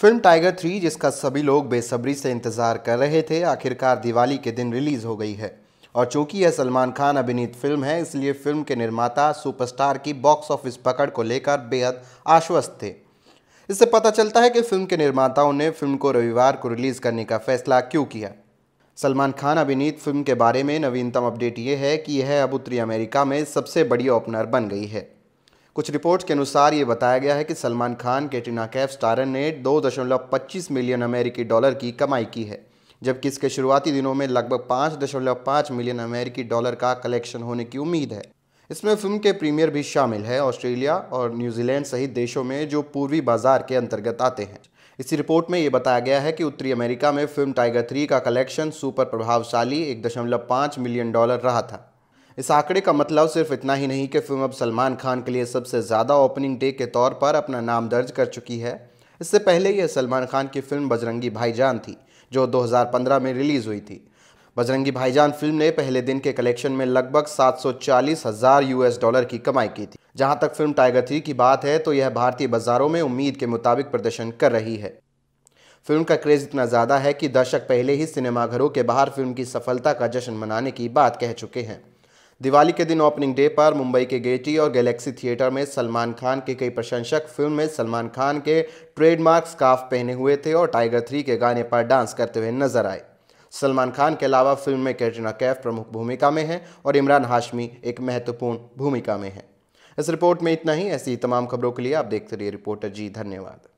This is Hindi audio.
फिल्म टाइगर थ्री जिसका सभी लोग बेसब्री से इंतज़ार कर रहे थे आखिरकार दिवाली के दिन रिलीज़ हो गई है और चूंकि यह सलमान खान अभिनीत फिल्म है इसलिए फिल्म के निर्माता सुपरस्टार की बॉक्स ऑफिस पकड़ को लेकर बेहद आश्वस्त थे इससे पता चलता है कि फिल्म के निर्माताओं ने फिल्म को रविवार को रिलीज़ करने का फैसला क्यों किया सलमान खान अभिनीत फिल्म के बारे में नवीनतम अपडेट ये है कि यह अब उत्तरी अमेरिका में सबसे बड़ी ओपनर बन गई है कुछ रिपोर्ट्स के अनुसार ये बताया गया है कि सलमान खान कैटरीना कैफ स्टारन ने 2.25 मिलियन अमेरिकी डॉलर की कमाई की है जबकि इसके शुरुआती दिनों में लगभग 5.5 मिलियन अमेरिकी डॉलर का कलेक्शन होने की उम्मीद है इसमें फिल्म के प्रीमियर भी शामिल है ऑस्ट्रेलिया और न्यूजीलैंड सहित देशों में जो पूर्वी बाजार के अंतर्गत आते हैं इसी रिपोर्ट में ये बताया गया है कि उत्तरी अमेरिका में फिल्म टाइगर थ्री का कलेक्शन सुपर प्रभावशाली एक मिलियन डॉलर रहा था इस आंकड़े का मतलब सिर्फ इतना ही नहीं कि फिल्म अब सलमान खान के लिए सबसे ज़्यादा ओपनिंग डे के तौर पर अपना नाम दर्ज कर चुकी है इससे पहले यह सलमान खान की फिल्म बजरंगी भाईजान थी जो 2015 में रिलीज़ हुई थी बजरंगी भाईजान फिल्म ने पहले दिन के कलेक्शन में लगभग सात हजार यूएस डॉलर की कमाई की थी जहां तक फिल्म टाइगर थ्री की बात है तो यह भारतीय बाजारों में उम्मीद के मुताबिक प्रदर्शन कर रही है फिल्म का क्रेज इतना ज़्यादा है कि दर्शक पहले ही सिनेमाघरों के बाहर फिल्म की सफलता का जश्न मनाने की बात कह चुके हैं दिवाली के दिन ओपनिंग डे पर मुंबई के गेटी और गैलेक्सी थिएटर में सलमान खान के कई प्रशंसक फिल्म में सलमान खान के ट्रेडमार्क स्काफ पहने हुए थे और टाइगर थ्री के गाने पर डांस करते हुए नजर आए सलमान खान के अलावा फिल्म में कैटरीना कैफ प्रमुख भूमिका में हैं और इमरान हाशमी एक महत्वपूर्ण भूमिका में हैं इस रिपोर्ट में इतना ही ऐसी तमाम खबरों के लिए आप देखते रहिए रिपोर्टर जी धन्यवाद